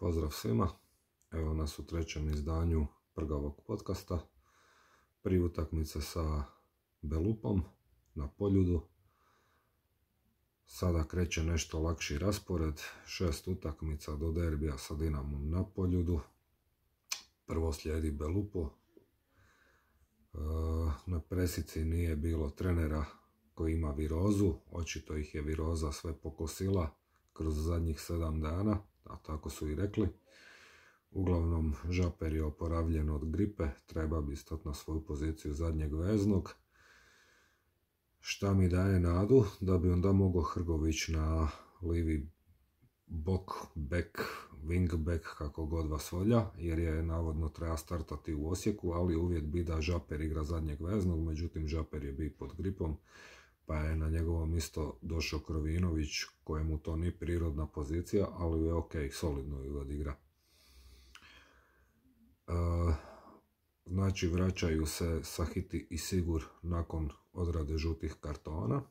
Pozdrav svima, evo nas u trećem izdanju Prgavog podcasta pri utakmice sa Belupom na Poljudu. Sada kreće nešto lakši raspored, šest utakmica do derbija sa Dinamom na Poljudu. Prvo slijedi Belupo. E, na presici nije bilo trenera koji ima virozu, očito ih je viroza sve pokosila kroz zadnjih sedam dana a tako su i rekli. Uglavnom, Žaper je oporavljen od gripe, treba bi stati na svoju poziciju zadnjeg veznog. Šta mi daje nadu, da bi onda mogao Hrgović na livi bok, bek, wing bek, kako god vas volja, jer je navodno treba startati u Osijeku, ali uvjet bi da Žaper igra zadnjeg veznog, međutim Žaper je bi pod gripom, pa je na njegovo mjesto došao Krovinović, kojemu to nije prirodna pozicija, ali je ok, solidno ju odigra. E, znači vraćaju se Sahiti i Sigur nakon odrade žutih kartona.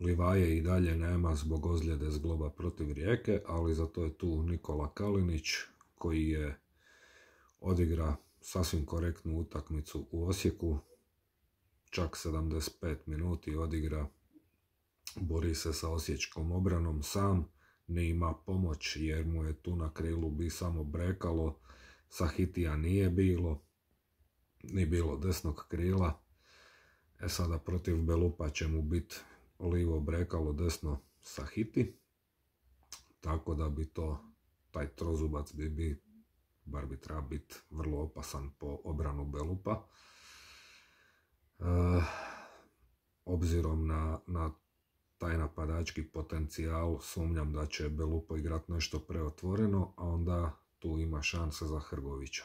Livaje i dalje nema zbog ozljede zgloba protiv rijeke, ali zato je tu Nikola Kalinić koji je odigra sasvim korektnu utakmicu u Osijeku, čak 75 minuti odigra, bori se sa osječkom obranom sam, ne ima pomoć jer mu je tu na krilu bi samo brekalo, Sahitija nije bilo, ni bilo desnog krila, e sada protiv Belupa će mu biti livo brekalo desno Sahiti, tako da bi to, taj trozubac bi, bi bar bi treba biti vrlo opasan po obranu Belupa. obzirom na, na taj napadački potencijal sumnjam da će Belupo igrati nešto preotvoreno, a onda tu ima šanse za Hrgovića.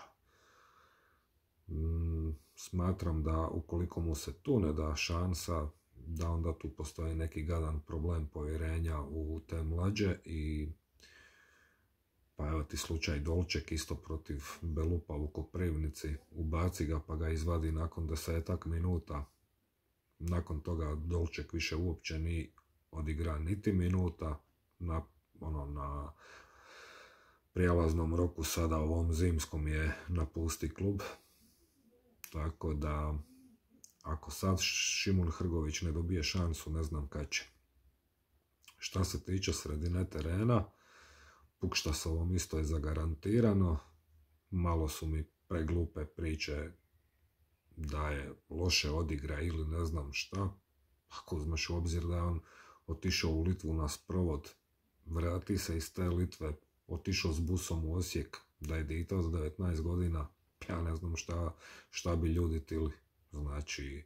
Mm, smatram da ukoliko mu se tu ne da šansa, da onda tu postoji neki gadan problem povjerenja u te mlađe i pa evo ti slučaj Dolček isto protiv Belupa u Koprivnici, ubaci ga pa ga izvadi nakon desetak minuta nakon toga Dolček više uopće ni odigra niti minuta na, ono, na prijelaznom roku sada ovom zimskom je napusti klub. Tako da ako sad Šimun Hrgović ne dobije šansu, ne znam kad će. Šta se tiče sredine terena, pukšta s ovom isto je zagarantirano. Malo su mi preglupe priče da je loše odigra ili ne znam šta, ako uzmeš u obzir da je on otišao u Litvu na sprovod, vrati se iz te Litve, otišao s busom u Osijek, da je dita za 19 godina, pa ja ne znam šta, šta bi ljudi tili. Znači,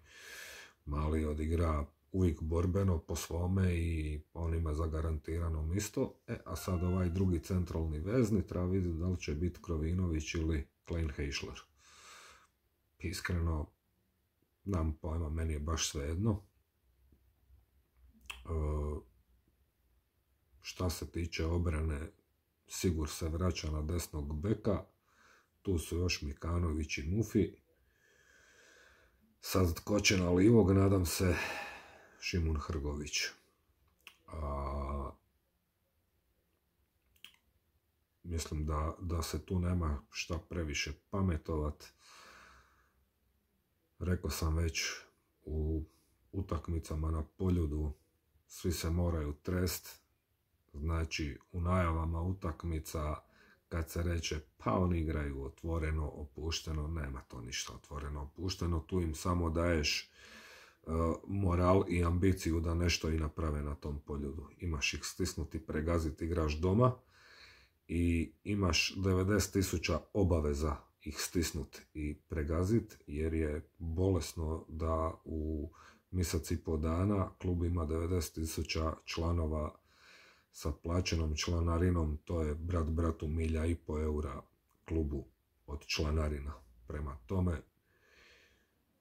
mali odigra uvijek borbeno po svome i on ima zagarantirano misto. E, a sad ovaj drugi centralni vezni treba vidjeti da li će biti Krovinović ili Klein Heischler. Iskreno, nam pojma, meni je baš sve jedno e, šta se tiče obrane, Sigur se vraća na desnog beka. Tu su još Mikanović i Mufi. Sad tko će na livog, nadam se, Šimun Hrgović. mislim da, da se tu nema šta previše pametovat. Rekao sam već u utakmicama na poljudu svi se moraju trest. Znači u najavama utakmica kad se reče pa oni igraju otvoreno, opušteno, nema to ništa otvoreno, opušteno. Tu im samo daješ e, moral i ambiciju da nešto i naprave na tom poljudu. Imaš ih stisnuti, pregaziti, igraš doma i imaš 90.000 obaveza ih stisnut i pregazit jer je bolesno da u mjesec i po dana klub ima 90.000 članova sa plaćenom članarinom, to je brat bratu milja i po eura klubu od članarina. Prema tome,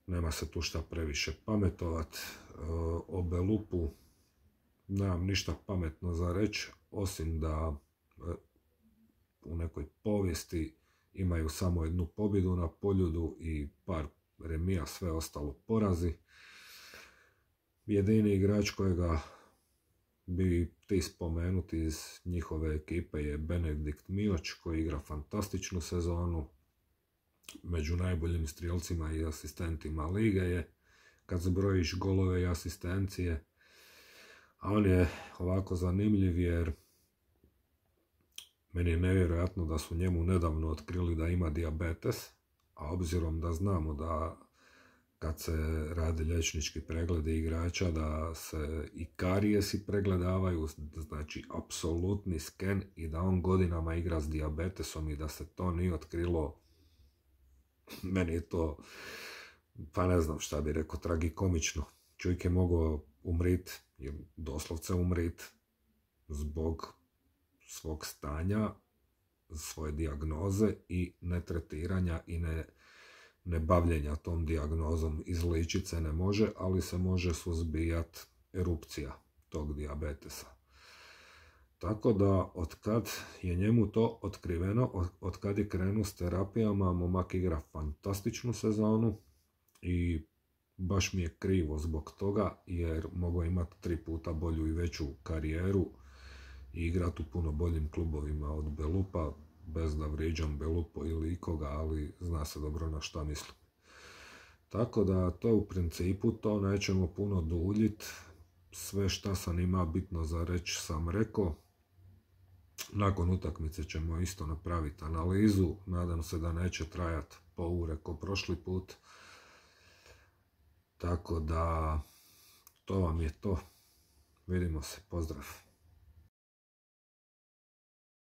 nema se tu šta previše pametovat. E, o Belupu nemam ništa pametno za reći, osim da e, u nekoj povijesti imaju samo jednu pobjedu na poljudu i par remija, sve ostalo porazi. Jedini igrač kojega bi ti spomenuti iz njihove ekipe je Benedikt Mioć, koji igra fantastičnu sezonu. Među najboljim strijelcima i asistentima lige je. Kad zbrojiš golove i asistencije, a on je ovako zanimljiv jer meni je nevjerojatno da su njemu nedavno otkrili da ima diabetes, a obzirom da znamo da kad se rade lječnički preglede igrača, da se i karijesi pregledavaju, znači apsolutni sken i da on godinama igra s diabetesom i da se to nije otkrilo, meni je to, pa ne znam šta bi rekao, tragikomično. Čovjek je mogao umrit, doslovce umrit, zbog svog stanja, svoje dijagnoze i ne tretiranja i ne, ne bavljenja tom dijagnozom. Izličit se ne može, ali se može suzbijati erupcija tog dijabetesa. Tako da, otkad je njemu to otkriveno, otkad je krenuo s terapijama, momak igra fantastičnu sezonu i baš mi je krivo zbog toga jer mogu imati tri puta bolju i veću karijeru Igrat u puno boljim klubovima od Belupa, bez da vrijeđam Belupo ili ikoga, ali zna se dobro na šta mislim. Tako da to u principu to nećemo puno duljit. Sve šta sam imao bitno za reći sam rekao. Nakon utakmice ćemo isto napraviti analizu. Nadam se da neće trajati po ure prošli put. Tako da to vam je to. Vidimo se. Pozdrav.